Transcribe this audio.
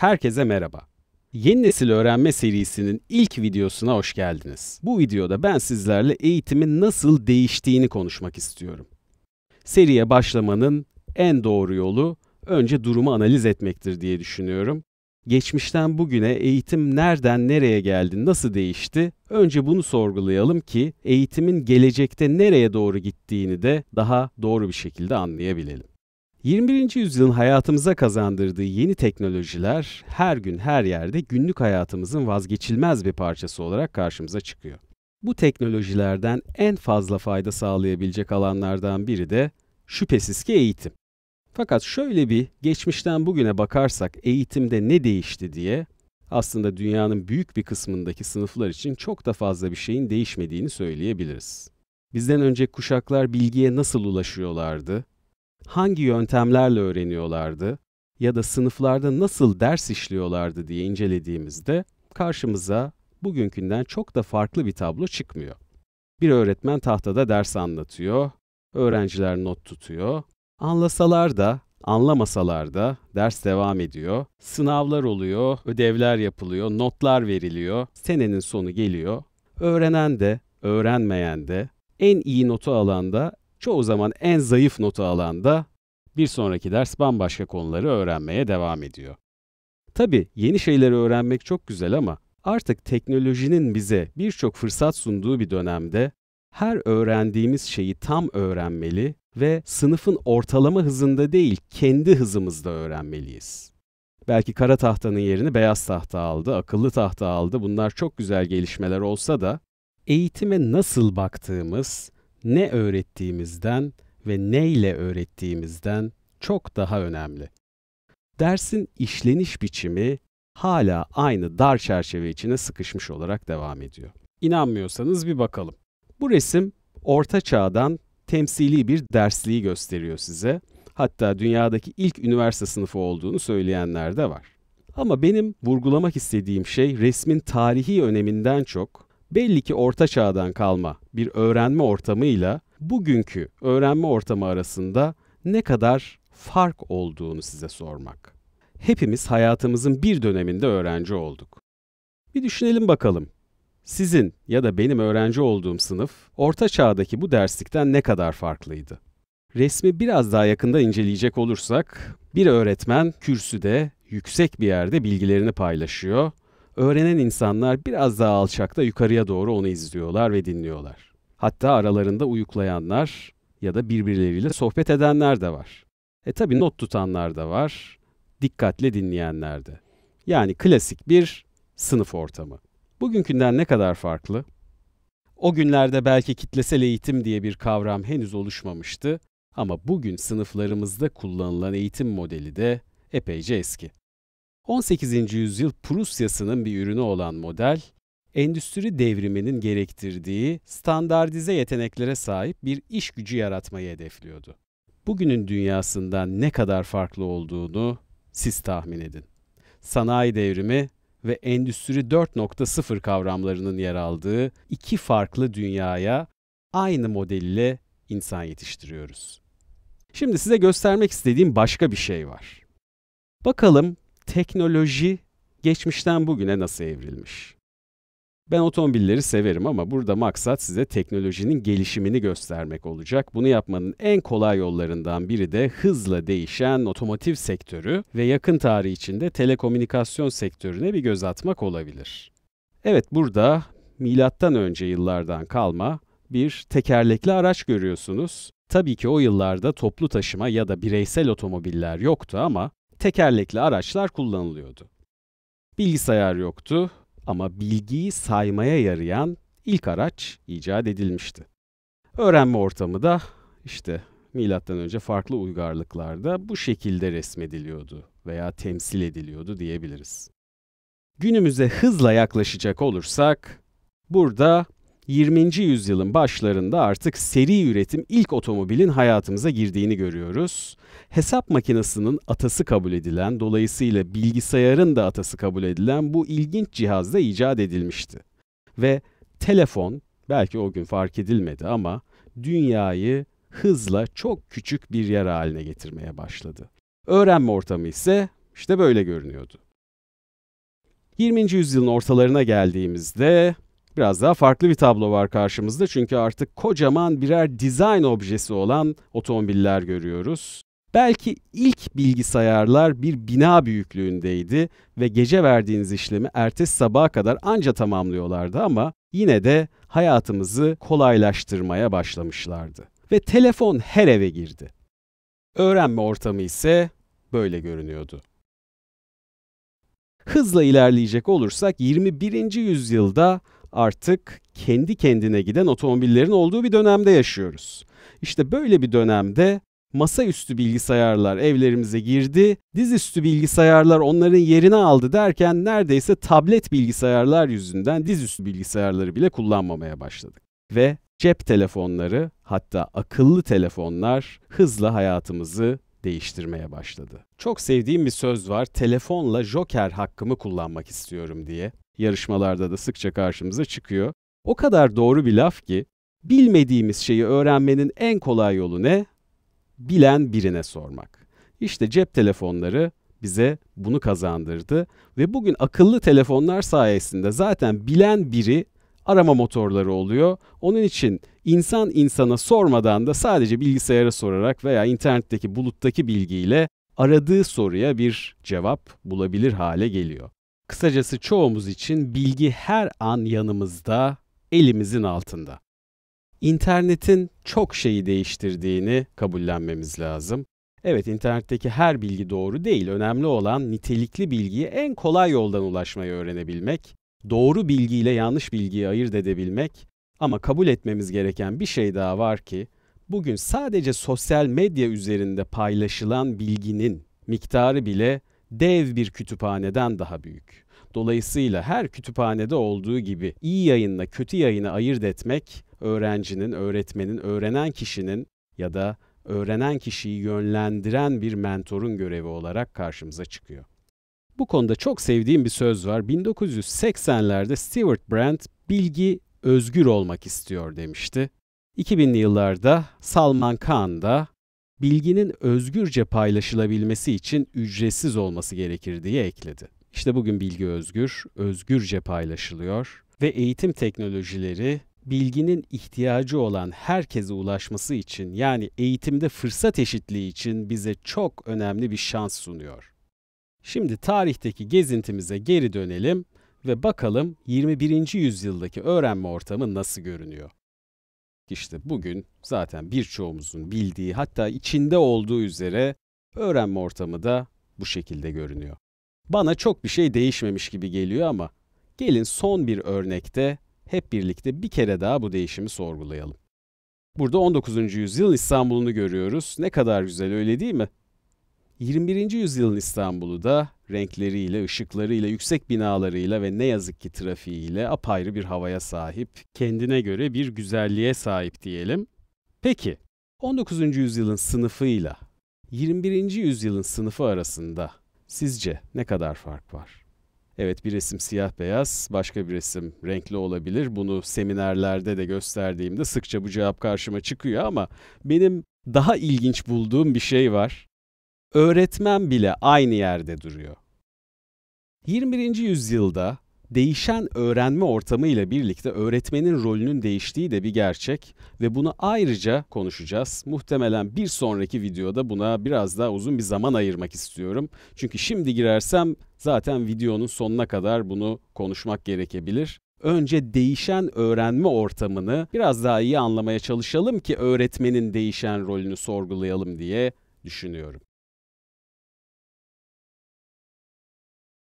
Herkese merhaba. Yeni nesil öğrenme serisinin ilk videosuna hoş geldiniz. Bu videoda ben sizlerle eğitimin nasıl değiştiğini konuşmak istiyorum. Seriye başlamanın en doğru yolu önce durumu analiz etmektir diye düşünüyorum. Geçmişten bugüne eğitim nereden nereye geldi, nasıl değişti? Önce bunu sorgulayalım ki eğitimin gelecekte nereye doğru gittiğini de daha doğru bir şekilde anlayabilelim. 21. yüzyılın hayatımıza kazandırdığı yeni teknolojiler her gün her yerde günlük hayatımızın vazgeçilmez bir parçası olarak karşımıza çıkıyor. Bu teknolojilerden en fazla fayda sağlayabilecek alanlardan biri de şüphesiz ki eğitim. Fakat şöyle bir geçmişten bugüne bakarsak eğitimde ne değişti diye aslında dünyanın büyük bir kısmındaki sınıflar için çok da fazla bir şeyin değişmediğini söyleyebiliriz. Bizden önce kuşaklar bilgiye nasıl ulaşıyorlardı? hangi yöntemlerle öğreniyorlardı ya da sınıflarda nasıl ders işliyorlardı diye incelediğimizde karşımıza bugünkünden çok da farklı bir tablo çıkmıyor. Bir öğretmen tahtada ders anlatıyor, öğrenciler not tutuyor. Anlasalar da, anlamasalar da ders devam ediyor. Sınavlar oluyor, ödevler yapılıyor, notlar veriliyor. Senenin sonu geliyor. Öğrenen de, öğrenmeyen de en iyi notu alan da çoğu zaman en zayıf notu da bir sonraki ders bambaşka konuları öğrenmeye devam ediyor. Tabi yeni şeyleri öğrenmek çok güzel ama artık teknolojinin bize birçok fırsat sunduğu bir dönemde her öğrendiğimiz şeyi tam öğrenmeli ve sınıfın ortalama hızında değil kendi hızımızda öğrenmeliyiz. Belki kara tahtanın yerini beyaz tahta aldı, akıllı tahta aldı. Bunlar çok güzel gelişmeler olsa da eğitime nasıl baktığımız, ne öğrettiğimizden ve neyle öğrettiğimizden çok daha önemli. Dersin işleniş biçimi hala aynı dar çerçeve içine sıkışmış olarak devam ediyor. İnanmıyorsanız bir bakalım. Bu resim Orta Çağ'dan temsili bir dersliği gösteriyor size. Hatta dünyadaki ilk üniversite sınıfı olduğunu söyleyenler de var. Ama benim vurgulamak istediğim şey resmin tarihi öneminden çok belli ki orta çağdan kalma bir öğrenme ortamıyla bugünkü öğrenme ortamı arasında ne kadar fark olduğunu size sormak. Hepimiz hayatımızın bir döneminde öğrenci olduk. Bir düşünelim bakalım. Sizin ya da benim öğrenci olduğum sınıf orta çağdaki bu derslikten ne kadar farklıydı? Resmi biraz daha yakında inceleyecek olursak, bir öğretmen kürsüde yüksek bir yerde bilgilerini paylaşıyor öğrenen insanlar biraz daha alçakta yukarıya doğru onu izliyorlar ve dinliyorlar. Hatta aralarında uyuklayanlar ya da birbirleriyle sohbet edenler de var. E tabi not tutanlar da var, dikkatle dinleyenler de. Yani klasik bir sınıf ortamı. Bugünkünden ne kadar farklı? O günlerde belki kitlesel eğitim diye bir kavram henüz oluşmamıştı ama bugün sınıflarımızda kullanılan eğitim modeli de epeyce eski. 18. yüzyıl Prusya'sının bir ürünü olan model, endüstri devriminin gerektirdiği standardize yeteneklere sahip bir iş gücü yaratmayı hedefliyordu. Bugünün dünyasından ne kadar farklı olduğunu siz tahmin edin. Sanayi devrimi ve Endüstri 4.0 kavramlarının yer aldığı iki farklı dünyaya aynı modelle insan yetiştiriyoruz. Şimdi size göstermek istediğim başka bir şey var. Bakalım teknoloji geçmişten bugüne nasıl evrilmiş? Ben otomobilleri severim ama burada maksat size teknolojinin gelişimini göstermek olacak. Bunu yapmanın en kolay yollarından biri de hızla değişen otomotiv sektörü ve yakın tarih içinde telekomünikasyon sektörüne bir göz atmak olabilir. Evet burada milattan önce yıllardan kalma bir tekerlekli araç görüyorsunuz. Tabii ki o yıllarda toplu taşıma ya da bireysel otomobiller yoktu ama tekerlekli araçlar kullanılıyordu. Bilgisayar yoktu ama bilgiyi saymaya yarayan ilk araç icat edilmişti. Öğrenme ortamı da işte milattan önce farklı uygarlıklarda bu şekilde resmediliyordu veya temsil ediliyordu diyebiliriz. Günümüze hızla yaklaşacak olursak burada 20. yüzyılın başlarında artık seri üretim ilk otomobilin hayatımıza girdiğini görüyoruz. Hesap makinesinin atası kabul edilen, dolayısıyla bilgisayarın da atası kabul edilen bu ilginç cihaz da icat edilmişti. Ve telefon, belki o gün fark edilmedi ama dünyayı hızla çok küçük bir yer haline getirmeye başladı. Öğrenme ortamı ise işte böyle görünüyordu. 20. yüzyılın ortalarına geldiğimizde Biraz daha farklı bir tablo var karşımızda çünkü artık kocaman birer dizayn objesi olan otomobiller görüyoruz. Belki ilk bilgisayarlar bir bina büyüklüğündeydi ve gece verdiğiniz işlemi ertesi sabaha kadar anca tamamlıyorlardı ama yine de hayatımızı kolaylaştırmaya başlamışlardı. Ve telefon her eve girdi. Öğrenme ortamı ise böyle görünüyordu. Hızla ilerleyecek olursak 21. yüzyılda artık kendi kendine giden otomobillerin olduğu bir dönemde yaşıyoruz. İşte böyle bir dönemde masaüstü bilgisayarlar evlerimize girdi, dizüstü bilgisayarlar onların yerini aldı derken neredeyse tablet bilgisayarlar yüzünden dizüstü bilgisayarları bile kullanmamaya başladık. Ve cep telefonları hatta akıllı telefonlar hızla hayatımızı değiştirmeye başladı. Çok sevdiğim bir söz var. Telefonla joker hakkımı kullanmak istiyorum diye. Yarışmalarda da sıkça karşımıza çıkıyor. O kadar doğru bir laf ki bilmediğimiz şeyi öğrenmenin en kolay yolu ne? Bilen birine sormak. İşte cep telefonları bize bunu kazandırdı ve bugün akıllı telefonlar sayesinde zaten bilen biri arama motorları oluyor. Onun için insan insana sormadan da sadece bilgisayara sorarak veya internetteki buluttaki bilgiyle aradığı soruya bir cevap bulabilir hale geliyor. Kısacası çoğumuz için bilgi her an yanımızda, elimizin altında. İnternetin çok şeyi değiştirdiğini kabullenmemiz lazım. Evet internetteki her bilgi doğru değil. Önemli olan nitelikli bilgiye en kolay yoldan ulaşmayı öğrenebilmek doğru bilgiyle yanlış bilgiyi ayırt edebilmek ama kabul etmemiz gereken bir şey daha var ki bugün sadece sosyal medya üzerinde paylaşılan bilginin miktarı bile dev bir kütüphaneden daha büyük. Dolayısıyla her kütüphanede olduğu gibi iyi yayınla kötü yayını ayırt etmek öğrencinin, öğretmenin, öğrenen kişinin ya da öğrenen kişiyi yönlendiren bir mentorun görevi olarak karşımıza çıkıyor. Bu konuda çok sevdiğim bir söz var. 1980'lerde Stewart Brand bilgi özgür olmak istiyor demişti. 2000'li yıllarda Salman Khan da bilginin özgürce paylaşılabilmesi için ücretsiz olması gerekir diye ekledi. İşte bugün bilgi özgür, özgürce paylaşılıyor ve eğitim teknolojileri bilginin ihtiyacı olan herkese ulaşması için yani eğitimde fırsat eşitliği için bize çok önemli bir şans sunuyor. Şimdi tarihteki gezintimize geri dönelim ve bakalım 21. yüzyıldaki öğrenme ortamı nasıl görünüyor. İşte bugün zaten birçoğumuzun bildiği hatta içinde olduğu üzere öğrenme ortamı da bu şekilde görünüyor. Bana çok bir şey değişmemiş gibi geliyor ama gelin son bir örnekte hep birlikte bir kere daha bu değişimi sorgulayalım. Burada 19. yüzyıl İstanbul'unu görüyoruz. Ne kadar güzel öyle değil mi? 21. yüzyılın İstanbul'u da renkleriyle, ışıklarıyla, yüksek binalarıyla ve ne yazık ki trafiğiyle apayrı bir havaya sahip, kendine göre bir güzelliğe sahip diyelim. Peki, 19. yüzyılın sınıfıyla 21. yüzyılın sınıfı arasında sizce ne kadar fark var? Evet bir resim siyah beyaz, başka bir resim renkli olabilir. Bunu seminerlerde de gösterdiğimde sıkça bu cevap karşıma çıkıyor ama benim daha ilginç bulduğum bir şey var öğretmen bile aynı yerde duruyor. 21. yüzyılda değişen öğrenme ortamı ile birlikte öğretmenin rolünün değiştiği de bir gerçek ve bunu ayrıca konuşacağız. Muhtemelen bir sonraki videoda buna biraz daha uzun bir zaman ayırmak istiyorum. Çünkü şimdi girersem zaten videonun sonuna kadar bunu konuşmak gerekebilir. Önce değişen öğrenme ortamını biraz daha iyi anlamaya çalışalım ki öğretmenin değişen rolünü sorgulayalım diye düşünüyorum.